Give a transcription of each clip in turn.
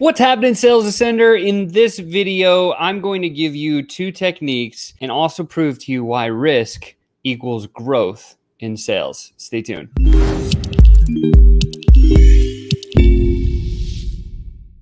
What's happening, sales ascender? In this video, I'm going to give you two techniques and also prove to you why risk equals growth in sales. Stay tuned.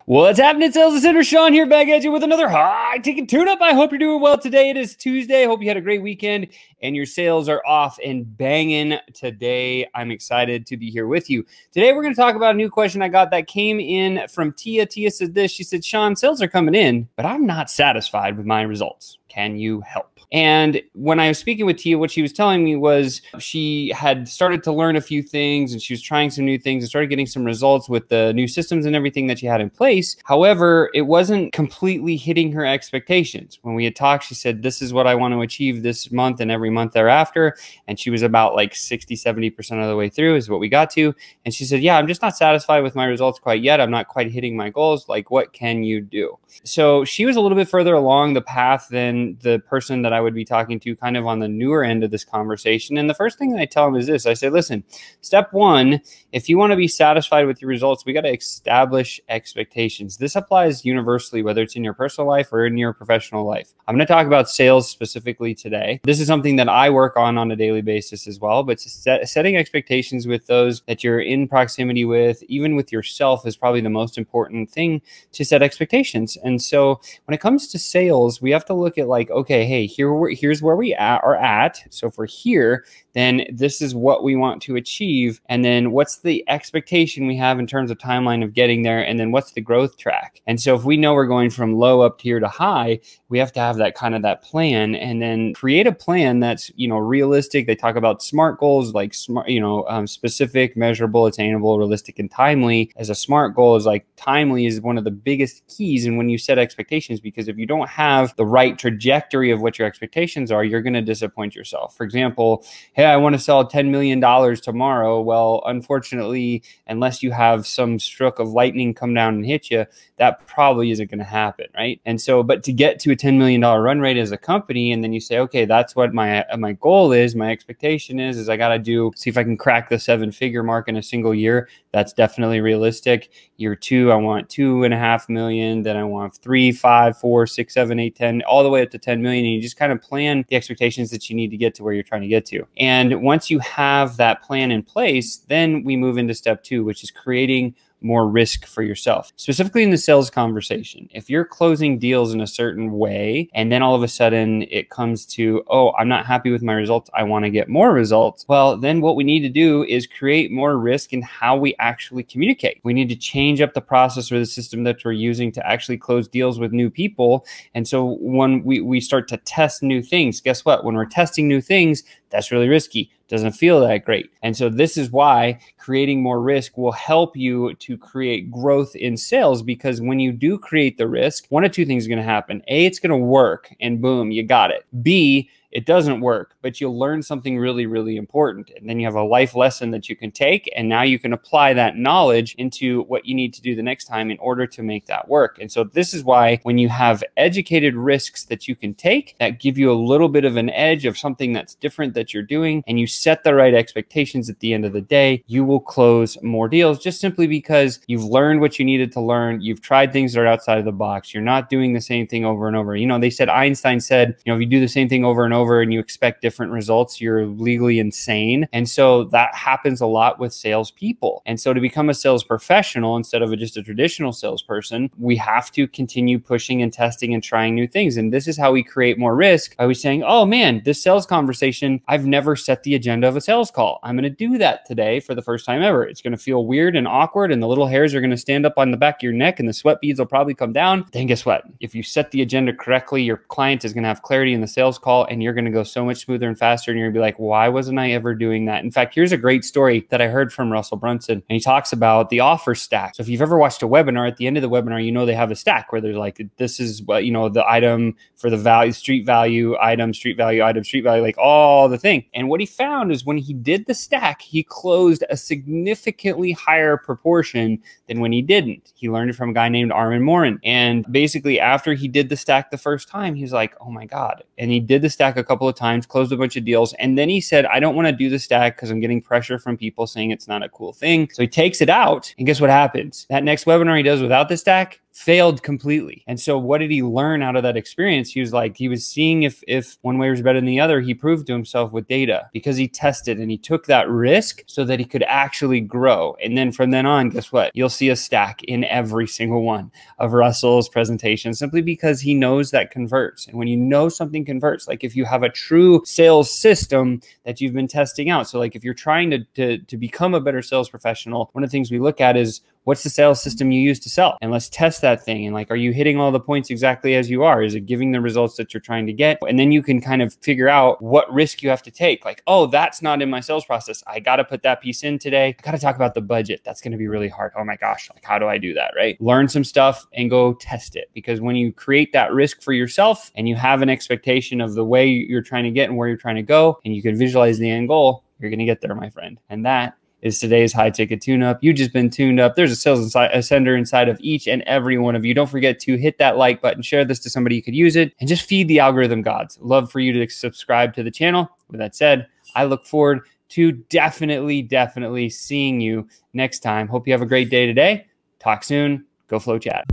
What's happening, Sales Center? Sean here back at you with another high ticket tune up. I hope you're doing well today. It is Tuesday. Hope you had a great weekend and your sales are off and banging today. I'm excited to be here with you. Today, we're going to talk about a new question I got that came in from Tia. Tia said this She said, Sean, sales are coming in, but I'm not satisfied with my results. Can you help? And when I was speaking with Tia, what she was telling me was she had started to learn a few things and she was trying some new things and started getting some results with the new systems and everything that she had in place. However, it wasn't completely hitting her expectations. When we had talked, she said, This is what I want to achieve this month and every month thereafter. And she was about like 60, 70% of the way through is what we got to. And she said, Yeah, I'm just not satisfied with my results quite yet. I'm not quite hitting my goals. Like, what can you do? So she was a little bit further along the path than the person that I would be talking to kind of on the newer end of this conversation. And the first thing I tell them is this I say, listen, step one, if you want to be satisfied with your results, we got to establish expectations. This applies universally, whether it's in your personal life or in your professional life. I'm going to talk about sales specifically today. This is something that I work on on a daily basis as well, but set, setting expectations with those that you're in proximity with, even with yourself, is probably the most important thing to set expectations. And so when it comes to sales, we have to look at like, okay, hey, here here here's where we at, are at. So if we're here, then this is what we want to achieve. And then what's the expectation we have in terms of timeline of getting there? And then what's the growth track? And so if we know we're going from low up here to high, we have to have that kind of that plan and then create a plan that's, you know, realistic. They talk about SMART goals like smart, you know, um, specific, measurable, attainable, realistic, and timely as a SMART goal is like timely is one of the biggest keys. And when you set expectations, because if you don't have the right trajectory of what you're expectations are, you're going to disappoint yourself. For example, hey, I want to sell $10 million tomorrow. Well, unfortunately, unless you have some stroke of lightning come down and hit you, that probably isn't going to happen. Right. And so, but to get to a $10 million run rate as a company, and then you say, okay, that's what my, my goal is, my expectation is, is I got to do, see if I can crack the seven figure mark in a single year. That's definitely realistic. Year two, I want two and a half million. Then I want three, five, four, six, seven, eight, ten, all the way up to 10 million. And you just kind kind of plan the expectations that you need to get to where you're trying to get to. And once you have that plan in place, then we move into step two, which is creating more risk for yourself, specifically in the sales conversation. If you're closing deals in a certain way, and then all of a sudden it comes to, oh, I'm not happy with my results, I want to get more results, well, then what we need to do is create more risk in how we actually communicate. We need to change up the process or the system that we're using to actually close deals with new people. And so when we, we start to test new things, guess what? When we're testing new things, that's really risky. Doesn't feel that great. And so this is why creating more risk will help you to create growth in sales because when you do create the risk, one of two things is going to happen. A, it's going to work and boom, you got it. B, it doesn't work, but you'll learn something really, really important. And then you have a life lesson that you can take. And now you can apply that knowledge into what you need to do the next time in order to make that work. And so this is why when you have educated risks that you can take that give you a little bit of an edge of something that's different that you're doing, and you set the right expectations at the end of the day, you will close more deals just simply because you've learned what you needed to learn. You've tried things that are outside of the box. You're not doing the same thing over and over. You know, they said Einstein said, you know, if you do the same thing over and over, over and you expect different results, you're legally insane. And so that happens a lot with salespeople. And so to become a sales professional instead of a, just a traditional salesperson, we have to continue pushing and testing and trying new things. And this is how we create more risk Are we saying, oh man, this sales conversation, I've never set the agenda of a sales call. I'm going to do that today for the first time ever. It's going to feel weird and awkward, and the little hairs are going to stand up on the back of your neck, and the sweat beads will probably come down. Then guess what? If you set the agenda correctly, your client is going to have clarity in the sales call and you you're going to go so much smoother and faster. And you're going to be like, why wasn't I ever doing that? In fact, here's a great story that I heard from Russell Brunson. And he talks about the offer stack. So if you've ever watched a webinar, at the end of the webinar, you know they have a stack where they're like, this is what, you know, the item for the value, street value, item, street value, item, street value, like all the thing. And what he found is when he did the stack, he closed a significantly higher proportion than when he didn't. He learned it from a guy named Armin Morin. And basically, after he did the stack the first time, he's like, oh my God. And he did the stack a couple of times, closed a bunch of deals. And then he said, I don't want to do the stack because I'm getting pressure from people saying it's not a cool thing. So he takes it out. And guess what happens? That next webinar he does without the stack, failed completely. And so what did he learn out of that experience? He was like, he was seeing if if one way was better than the other. He proved to himself with data because he tested and he took that risk so that he could actually grow. And then from then on, guess what? You'll see a stack in every single one of Russell's presentations simply because he knows that converts. And when you know something converts, like if you have a true sales system that you've been testing out. So like if you're trying to to, to become a better sales professional, one of the things we look at is what's the sales system you use to sell and let's test that thing and like are you hitting all the points exactly as you are is it giving the results that you're trying to get and then you can kind of figure out what risk you have to take like oh that's not in my sales process i got to put that piece in today i got to talk about the budget that's going to be really hard oh my gosh like how do i do that right learn some stuff and go test it because when you create that risk for yourself and you have an expectation of the way you're trying to get and where you're trying to go and you can visualize the end goal you're going to get there my friend and that is today's high ticket tune up. You've just been tuned up. There's a sales inside, a sender inside of each and every one of you. Don't forget to hit that like button, share this to somebody you could use it, and just feed the algorithm gods. Love for you to subscribe to the channel. With that said, I look forward to definitely, definitely seeing you next time. Hope you have a great day today. Talk soon. Go Flow Chat.